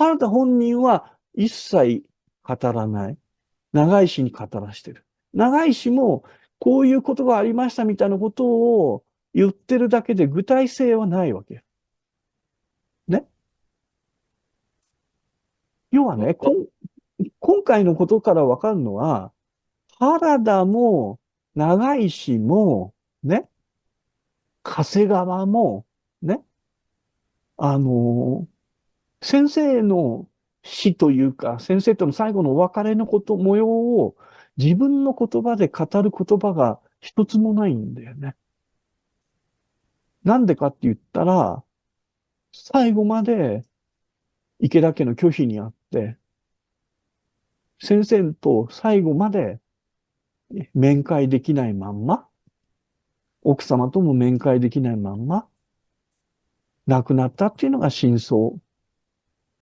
原田本人は一切語らない。長いしに語らしてる。長いしも、こういうことがありましたみたいなことを言ってるだけで具体性はないわけ。ね。要はね、こ今回のことからわかるのは、原田も長いしも、ね、加瀬川も、ね、あのー先生の死というか、先生との最後のお別れのこと、模様を自分の言葉で語る言葉が一つもないんだよね。なんでかって言ったら、最後まで池田家の拒否にあって、先生と最後まで面会できないまんま、奥様とも面会できないまんま、亡くなったっていうのが真相